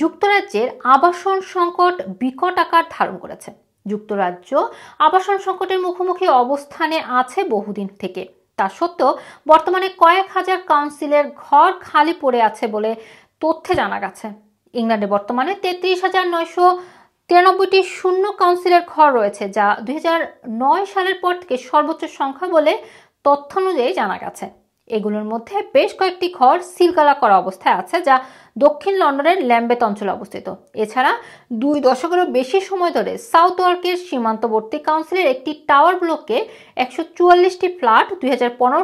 যুক্তরাজ্যের আবাসন সংকট বিকট আকার ধারণ করেছে যুক্তরাজ্য আবাসন সংকটের মুখোমুখি অবস্থানে আছে বহুদিন থেকে তা সত্ত্বেও বর্তমানে কয়েক হাজার কাউন্সিলের ঘর খালি পড়ে আছে বলে তথ্যে জানা গেছে ইংল্যান্ডে বর্তমানে তেত্রিশ হাজার নয়শো তিরানব্বইটি শূন্য কাউন্সিলের ঘর রয়েছে যা দুই সালের পর থেকে সর্বোচ্চ সংখ্যা বলে তথ্য অনুযায়ী জানা গেছে এগুলোর মধ্যে বেশ কয়েকটি ঘর সিলকালা করা অবস্থায় আছে যা দক্ষিণ লন্ডনের ল্যাম্বেত অঞ্চলে অবস্থিত এছাড়া দুই দশকেরও বেশি সময় ধরে সাউথ ওয়ার্কের সীমান্তবর্তী কাউন্সিলের একটি টাওয়ার ব্লকে একশো চুয়াল্লিশটি ফ্ল্যাট দুই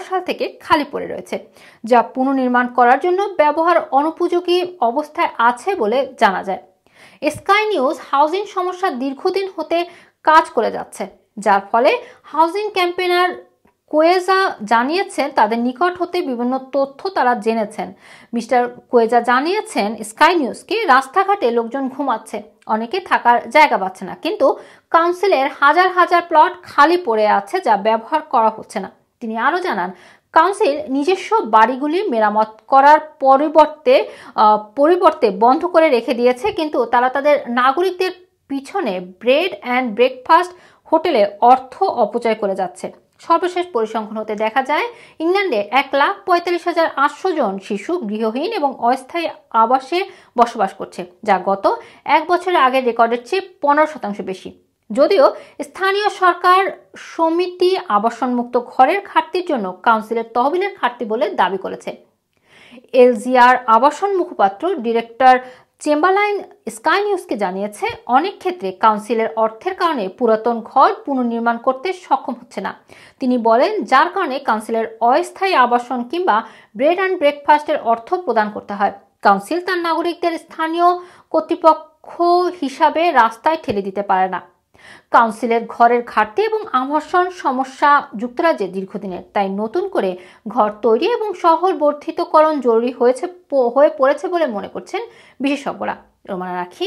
সাল থেকে খালি পড়ে রয়েছে যা পুনর্নির্মাণ করার জন্য ব্যবহার অনুপযোগী অবস্থায় আছে বলে জানা যায় স্কাই নিউজ হাউজিং সমস্যা দীর্ঘদিন হতে কাজ করে যাচ্ছে যার ফলে হাউজিং ক্যাম্পেনার কোয়েজা জানিয়েছেন তাদের নিকট হতে বিভিন্ন তথ্য তারা জেনেছেন মিস্টার কোয়েজা জানিয়েছেন স্কাই নিউজকে রাস্তাঘাটে লোকজন ঘুমাচ্ছে অনেকে থাকার জায়গা পাচ্ছে না কিন্তু কাউন্সিলের হাজার হাজার প্লট খালি পড়ে আছে যা ব্যবহার করা হচ্ছে না তিনি আরও জানান কাউন্সিল নিজস্ব বাড়িগুলি মেরামত করার পরিবর্তে পরিবর্তে বন্ধ করে রেখে দিয়েছে কিন্তু তারা তাদের নাগরিকদের পিছনে ব্রেড অ্যান্ড ব্রেকফাস্ট হোটেলে অর্থ অপচয় করে যাচ্ছে সর্বশেষ পরিসংখ্যান হতে দেখা যায় ইংল্যান্ডে এক লাখ পঁয়তাল্লিশ হাজার আটশো জন শিশু গৃহহীন এবং অস্থায়ী আবাসে বসবাস করছে যা গত এক বছরের আগের রেকর্ডের চেয়ে পনেরো শতাংশ বেশি যদিও স্থানীয় সরকার সমিতি আবাসনমুক্ত ঘরের ঘাটতির জন্য কাউন্সিলের তহবিলের ঘাটতি বলে দাবি করেছে এলজিআর আবাসন মুখপাত্র ডিরেক্টর চেম্বারলাইন স্কাই নিউজকে জানিয়েছে অনেক ক্ষেত্রে কাউন্সিলের অর্থের কারণে পুরাতন ঘর পুনর্নির্মাণ করতে সক্ষম হচ্ছে না তিনি বলেন যার কারণে কাউন্সিলের অস্থায়ী আবাসন কিংবা ব্রেড অ্যান্ড ব্রেকফাস্টের অর্থ প্রদান করতে হয় কাউন্সিল তার নাগরিকদের স্থানীয় কর্তৃপক্ষ হিসাবে রাস্তায় ঠেলে দিতে পারে না কাউন্সিলের ঘরের ঘাটতি এবং আবাসন সমস্যা যুক্তরাজ্যে দীর্ঘদিনের তাই নতুন করে ঘর তৈরি এবং শহর বর্ধিতকরণ জরুরি হয়েছে হয়ে পড়েছে বলে মনে করছেন বিশেষজ্ঞরা রোমানা রাখি